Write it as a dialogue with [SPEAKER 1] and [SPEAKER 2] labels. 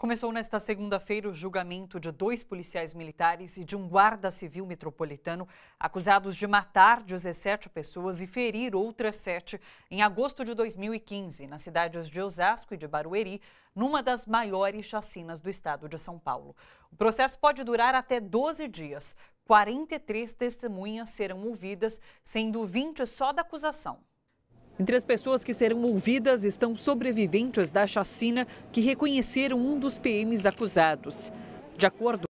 [SPEAKER 1] Começou nesta segunda-feira o julgamento de dois policiais militares e de um guarda civil metropolitano acusados de matar 17 pessoas e ferir outras sete em agosto de 2015, nas cidades de Osasco e de Barueri, numa das maiores chacinas do estado de São Paulo. O processo pode durar até 12 dias. 43 testemunhas serão ouvidas, sendo 20 só da acusação. Entre as pessoas que serão ouvidas estão sobreviventes da chacina que reconheceram um dos PMs acusados. De acordo